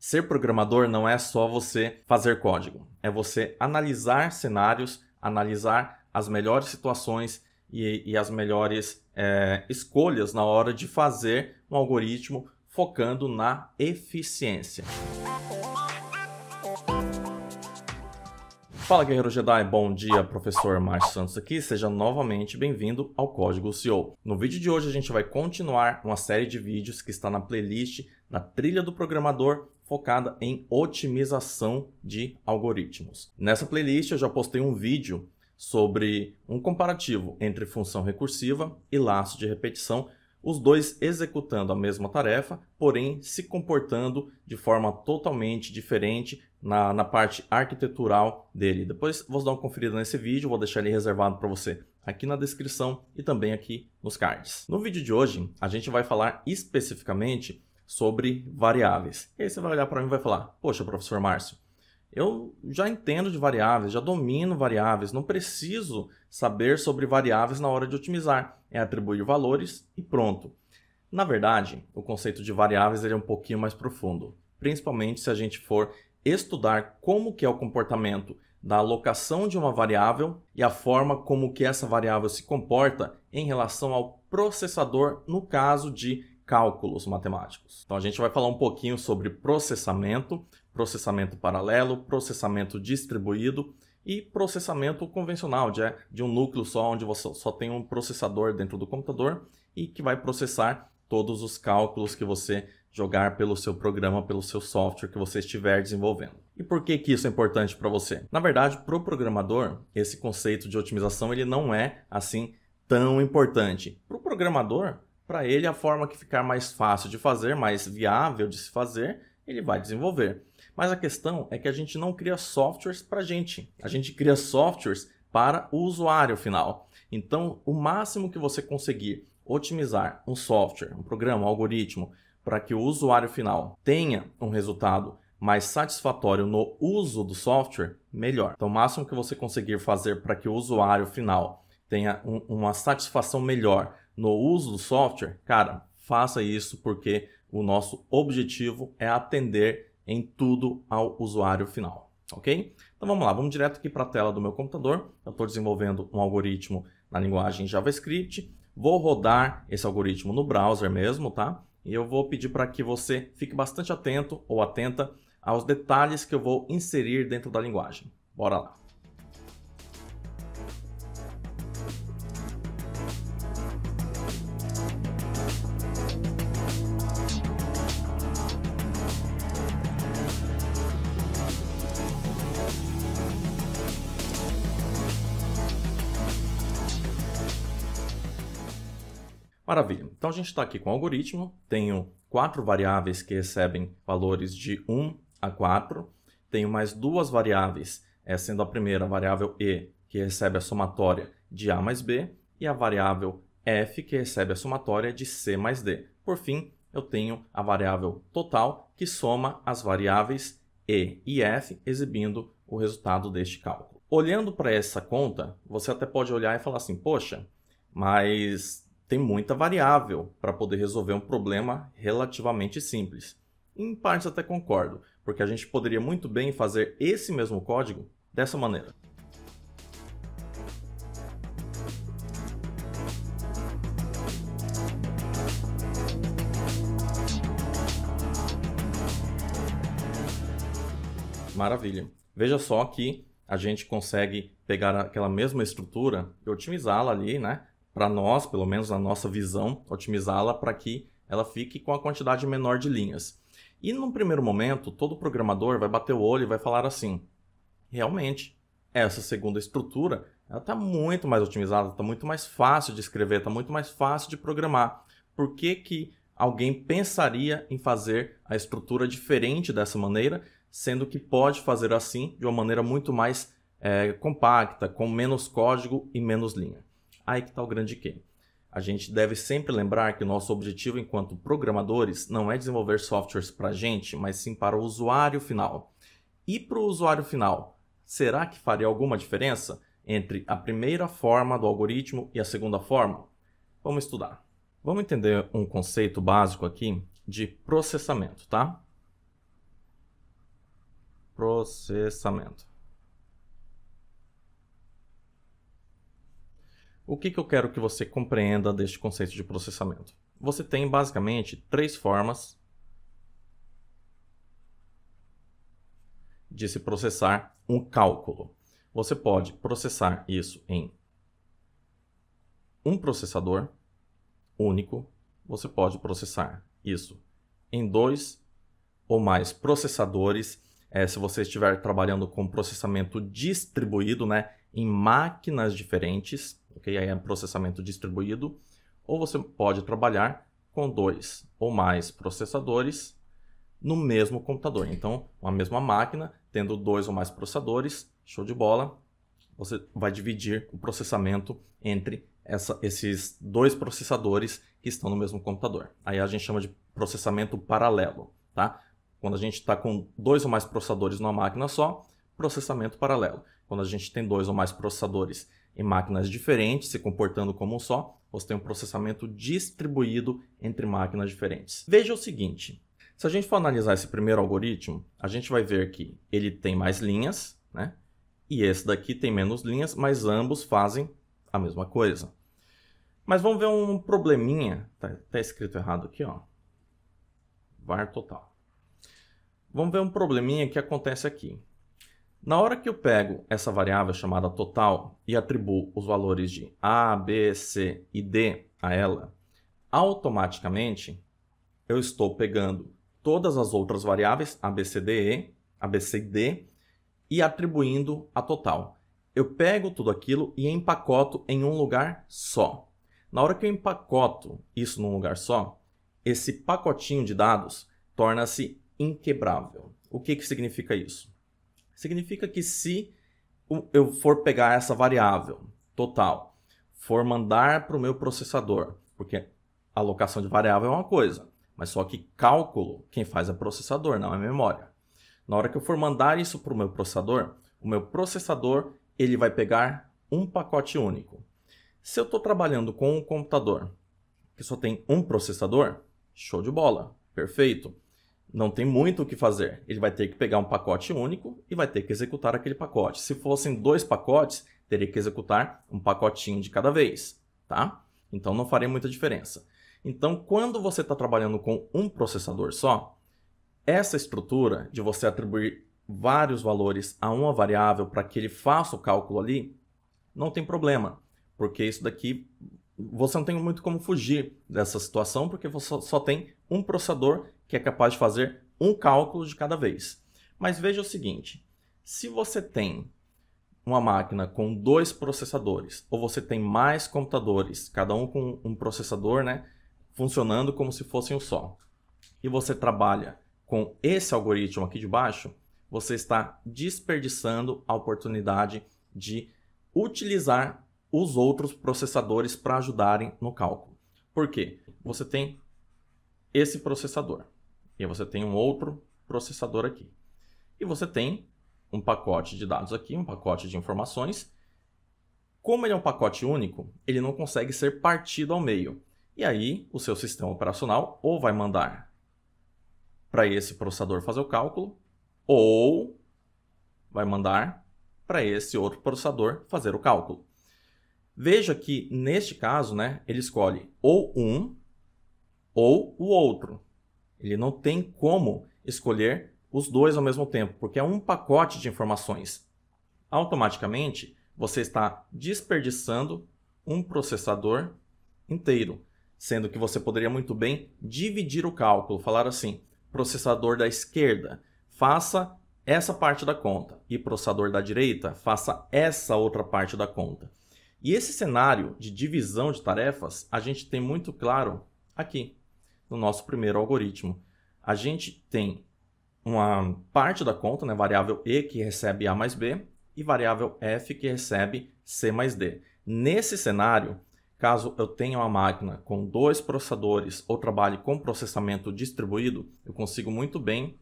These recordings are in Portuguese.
Ser programador não é só você fazer código, é você analisar cenários, analisar as melhores situações e, e as melhores é, escolhas na hora de fazer um algoritmo focando na eficiência. Fala Guerreiro Jedi, bom dia, professor Márcio Santos aqui, seja novamente bem-vindo ao Código CEO. No vídeo de hoje a gente vai continuar uma série de vídeos que está na playlist na trilha do programador focada em otimização de algoritmos. Nessa playlist eu já postei um vídeo sobre um comparativo entre função recursiva e laço de repetição, os dois executando a mesma tarefa, porém se comportando de forma totalmente diferente na, na parte arquitetural dele. Depois vou dar uma conferida nesse vídeo, vou deixar ele reservado para você aqui na descrição e também aqui nos cards. No vídeo de hoje, a gente vai falar especificamente sobre variáveis. E aí você vai olhar para mim e vai falar: Poxa, professor Márcio, eu já entendo de variáveis, já domino variáveis, não preciso saber sobre variáveis na hora de otimizar. É atribuir valores e pronto. Na verdade, o conceito de variáveis é um pouquinho mais profundo, principalmente se a gente for estudar como que é o comportamento da alocação de uma variável e a forma como que essa variável se comporta em relação ao processador no caso de cálculos matemáticos. Então a gente vai falar um pouquinho sobre processamento, processamento paralelo, processamento distribuído e processamento convencional, de, de um núcleo só, onde você só tem um processador dentro do computador e que vai processar todos os cálculos que você jogar pelo seu programa, pelo seu software que você estiver desenvolvendo. E por que, que isso é importante para você? Na verdade, para o programador, esse conceito de otimização ele não é assim tão importante. Para o programador, para ele a forma que ficar mais fácil de fazer, mais viável de se fazer, ele vai desenvolver. Mas a questão é que a gente não cria softwares para a gente, a gente cria softwares para o usuário final. Então, o máximo que você conseguir otimizar um software, um programa, um algoritmo, para que o usuário final tenha um resultado mais satisfatório no uso do software, melhor. Então, o máximo que você conseguir fazer para que o usuário final tenha um, uma satisfação melhor no uso do software, cara, faça isso porque o nosso objetivo é atender em tudo ao usuário final, ok? Então vamos lá, vamos direto aqui para a tela do meu computador. Eu estou desenvolvendo um algoritmo na linguagem JavaScript. Vou rodar esse algoritmo no browser mesmo, tá? E eu vou pedir para que você fique bastante atento ou atenta aos detalhes que eu vou inserir dentro da linguagem. Bora lá! Maravilha. Então a gente está aqui com o algoritmo. Tenho quatro variáveis que recebem valores de 1 a 4. Tenho mais duas variáveis, é, sendo a primeira a variável e, que recebe a somatória de a mais b, e a variável f, que recebe a somatória de c mais d. Por fim, eu tenho a variável total, que soma as variáveis e e f, exibindo o resultado deste cálculo. Olhando para essa conta, você até pode olhar e falar assim, poxa, mas tem muita variável para poder resolver um problema relativamente simples. Em partes até concordo, porque a gente poderia muito bem fazer esse mesmo código dessa maneira. Maravilha. Veja só que a gente consegue pegar aquela mesma estrutura e otimizá-la ali, né? para nós, pelo menos na nossa visão, otimizá-la para que ela fique com a quantidade menor de linhas. E num primeiro momento, todo programador vai bater o olho e vai falar assim: realmente, essa segunda estrutura ela está muito mais otimizada, está muito mais fácil de escrever, está muito mais fácil de programar. Por que, que alguém pensaria em fazer a estrutura diferente dessa maneira, sendo que pode fazer assim de uma maneira muito mais é, compacta, com menos código e menos linha? Aí que está o grande quê. A gente deve sempre lembrar que o nosso objetivo enquanto programadores não é desenvolver softwares para a gente, mas sim para o usuário final. E para o usuário final, será que faria alguma diferença entre a primeira forma do algoritmo e a segunda forma? Vamos estudar. Vamos entender um conceito básico aqui de processamento, tá? Processamento. O que, que eu quero que você compreenda deste conceito de processamento? Você tem basicamente três formas de se processar um cálculo. Você pode processar isso em um processador único, você pode processar isso em dois ou mais processadores. É, se você estiver trabalhando com processamento distribuído, né, em máquinas diferentes, ok? Aí é processamento distribuído. Ou você pode trabalhar com dois ou mais processadores no mesmo computador. Então, uma mesma máquina, tendo dois ou mais processadores, show de bola, você vai dividir o processamento entre essa, esses dois processadores que estão no mesmo computador. Aí a gente chama de processamento paralelo, tá? Quando a gente está com dois ou mais processadores numa máquina só, processamento paralelo. Quando a gente tem dois ou mais processadores em máquinas diferentes, se comportando como um só, você tem um processamento distribuído entre máquinas diferentes. Veja o seguinte: se a gente for analisar esse primeiro algoritmo, a gente vai ver que ele tem mais linhas, né? E esse daqui tem menos linhas, mas ambos fazem a mesma coisa. Mas vamos ver um probleminha, tá, tá escrito errado aqui, ó. Var total. Vamos ver um probleminha que acontece aqui. Na hora que eu pego essa variável chamada total e atribuo os valores de A, B, C e D a ela, automaticamente eu estou pegando todas as outras variáveis ABCDE, D e atribuindo a total. Eu pego tudo aquilo e empacoto em um lugar só. Na hora que eu empacoto isso num lugar só, esse pacotinho de dados torna-se inquebrável. O que, que significa isso? significa que se eu for pegar essa variável total, for mandar para o meu processador, porque alocação de variável é uma coisa, mas só que cálculo quem faz é processador, não é memória. Na hora que eu for mandar isso para o meu processador, o meu processador ele vai pegar um pacote único. Se eu estou trabalhando com um computador que só tem um processador, show de bola, perfeito não tem muito o que fazer. Ele vai ter que pegar um pacote único e vai ter que executar aquele pacote. Se fossem dois pacotes, teria que executar um pacotinho de cada vez, tá? Então não faria muita diferença. Então, quando você está trabalhando com um processador só, essa estrutura de você atribuir vários valores a uma variável para que ele faça o cálculo ali, não tem problema, porque isso daqui você não tem muito como fugir dessa situação, porque você só tem um processador que é capaz de fazer um cálculo de cada vez. Mas veja o seguinte: se você tem uma máquina com dois processadores, ou você tem mais computadores, cada um com um processador, né, funcionando como se fossem um só, e você trabalha com esse algoritmo aqui de baixo, você está desperdiçando a oportunidade de utilizar os outros processadores para ajudarem no cálculo. Por quê? Você tem esse processador. E você tem um outro processador aqui. E você tem um pacote de dados aqui, um pacote de informações. Como ele é um pacote único, ele não consegue ser partido ao meio. E aí, o seu sistema operacional ou vai mandar para esse processador fazer o cálculo, ou vai mandar para esse outro processador fazer o cálculo. Veja que, neste caso, né, ele escolhe ou um ou o outro. Ele não tem como escolher os dois ao mesmo tempo, porque é um pacote de informações. Automaticamente, você está desperdiçando um processador inteiro, sendo que você poderia muito bem dividir o cálculo, falar assim: processador da esquerda, faça essa parte da conta, e processador da direita, faça essa outra parte da conta. E esse cenário de divisão de tarefas a gente tem muito claro aqui do nosso primeiro algoritmo. A gente tem uma parte da conta, né, variável E, que recebe A mais B, e variável F, que recebe C mais D. Nesse cenário, caso eu tenha uma máquina com dois processadores ou trabalhe com processamento distribuído, eu consigo muito bem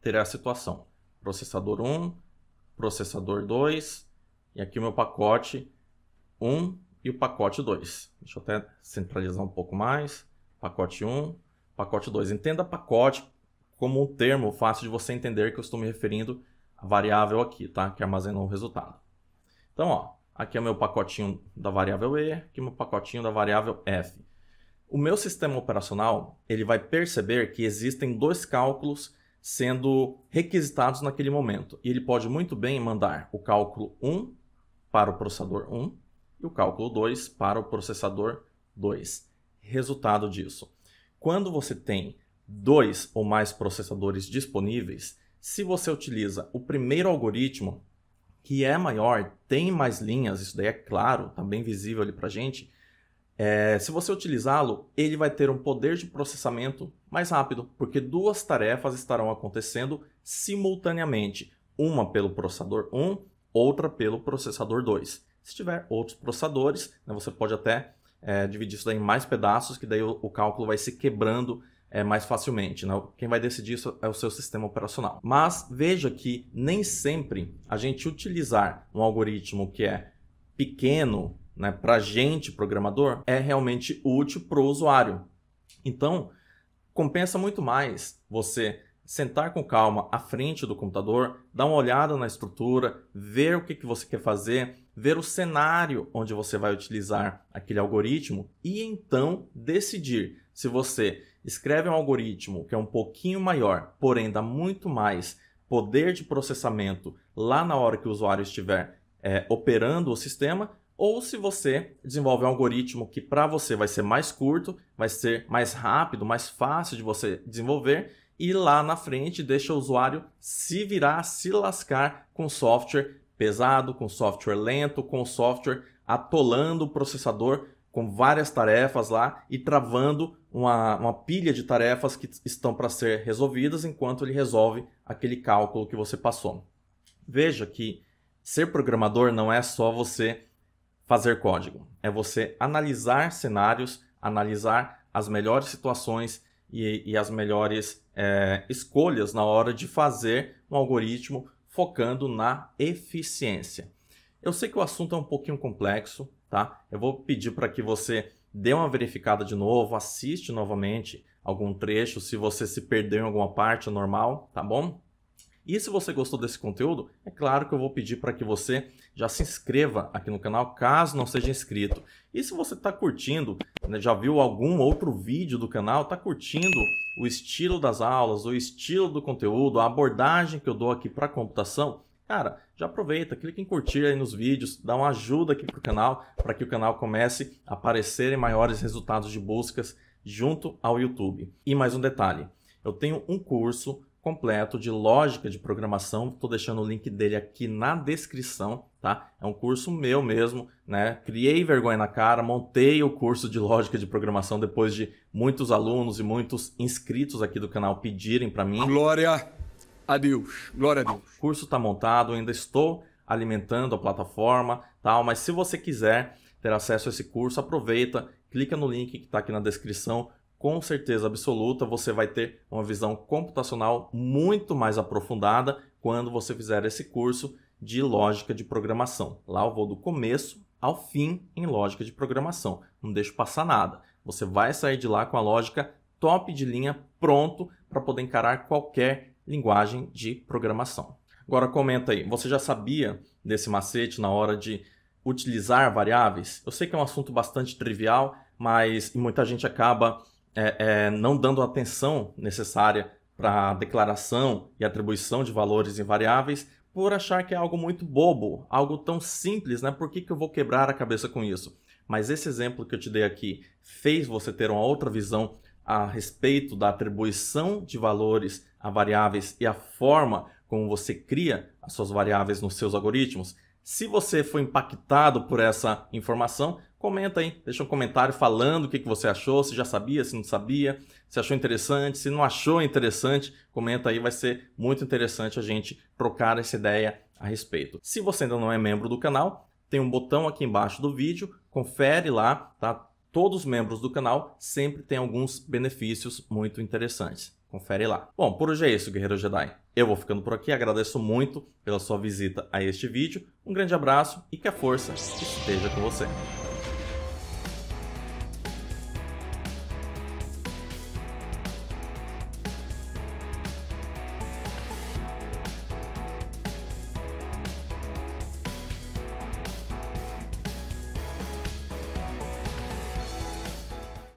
ter a situação. Processador 1, processador 2, e aqui o meu pacote 1 e o pacote 2. Deixa eu até centralizar um pouco mais. Pacote 1, pacote 2. Entenda pacote como um termo fácil de você entender que eu estou me referindo à variável aqui, tá? Que armazenou o resultado. Então, ó, aqui é o meu pacotinho da variável E, aqui é o meu pacotinho da variável F. O meu sistema operacional, ele vai perceber que existem dois cálculos sendo requisitados naquele momento. E ele pode muito bem mandar o cálculo 1 para o processador 1 e o cálculo 2 para o processador 2 resultado disso? Quando você tem dois ou mais processadores disponíveis, se você utiliza o primeiro algoritmo, que é maior, tem mais linhas, isso daí é claro, está bem visível ali para a gente, é, se você utilizá-lo, ele vai ter um poder de processamento mais rápido, porque duas tarefas estarão acontecendo simultaneamente, uma pelo processador 1, outra pelo processador 2. Se tiver outros processadores, né, você pode até é, dividir isso daí em mais pedaços, que daí o, o cálculo vai se quebrando é, mais facilmente. Né? Quem vai decidir isso é o seu sistema operacional. Mas veja que nem sempre a gente utilizar um algoritmo que é pequeno né, para gente, programador, é realmente útil para o usuário. Então, compensa muito mais você sentar com calma à frente do computador, dar uma olhada na estrutura, ver o que, que você quer fazer, ver o cenário onde você vai utilizar aquele algoritmo e então decidir se você escreve um algoritmo que é um pouquinho maior, porém dá muito mais poder de processamento lá na hora que o usuário estiver é, operando o sistema, ou se você desenvolve um algoritmo que para você vai ser mais curto, vai ser mais rápido, mais fácil de você desenvolver e lá na frente deixa o usuário se virar, se lascar com software pesado, com software lento, com software atolando o processador com várias tarefas lá e travando uma, uma pilha de tarefas que estão para ser resolvidas enquanto ele resolve aquele cálculo que você passou. Veja que ser programador não é só você fazer código, é você analisar cenários, analisar as melhores situações e, e as melhores é, escolhas na hora de fazer um algoritmo focando na eficiência. Eu sei que o assunto é um pouquinho complexo, tá? Eu vou pedir para que você dê uma verificada de novo, assiste novamente algum trecho, se você se perdeu em alguma parte, é normal, tá bom? E se você gostou desse conteúdo, é claro que eu vou pedir para que você já se inscreva aqui no canal caso não seja inscrito. E se você está curtindo, né, já viu algum outro vídeo do canal, está curtindo o estilo das aulas, o estilo do conteúdo, a abordagem que eu dou aqui para computação, cara, já aproveita, clica em curtir aí nos vídeos, dá uma ajuda aqui para o canal, para que o canal comece a aparecer em maiores resultados de buscas junto ao YouTube. E mais um detalhe, eu tenho um curso completo de lógica de programação. Estou deixando o link dele aqui na descrição, tá? É um curso meu mesmo, né? Criei vergonha na cara, montei o curso de lógica de programação depois de muitos alunos e muitos inscritos aqui do canal pedirem para mim. Glória a Deus. Glória a Deus. O curso está montado, ainda estou alimentando a plataforma, tal, mas se você quiser ter acesso a esse curso, aproveita, clica no link que está aqui na descrição com certeza absoluta você vai ter uma visão computacional muito mais aprofundada quando você fizer esse curso de lógica de programação. Lá eu vou do começo ao fim em lógica de programação, não deixo passar nada. Você vai sair de lá com a lógica top de linha pronto para poder encarar qualquer linguagem de programação. Agora comenta aí, você já sabia desse macete na hora de utilizar variáveis? Eu sei que é um assunto bastante trivial, mas muita gente acaba é, é, não dando a atenção necessária para a declaração e atribuição de valores invariáveis por achar que é algo muito bobo, algo tão simples, né? Por que, que eu vou quebrar a cabeça com isso? Mas esse exemplo que eu te dei aqui fez você ter uma outra visão a respeito da atribuição de valores a variáveis e a forma como você cria as suas variáveis nos seus algoritmos. Se você foi impactado por essa informação, comenta aí, deixa um comentário falando o que, que você achou, se já sabia, se não sabia, se achou interessante, se não achou interessante, comenta aí, vai ser muito interessante a gente trocar essa ideia a respeito. Se você ainda não é membro do canal, tem um botão aqui embaixo do vídeo, confere lá, tá? Todos os membros do canal sempre têm alguns benefícios muito interessantes. Confere lá. Bom, por hoje é isso, Guerreiro Jedi. Eu vou ficando por aqui, agradeço muito pela sua visita a este vídeo. Um grande abraço e que a força esteja com você.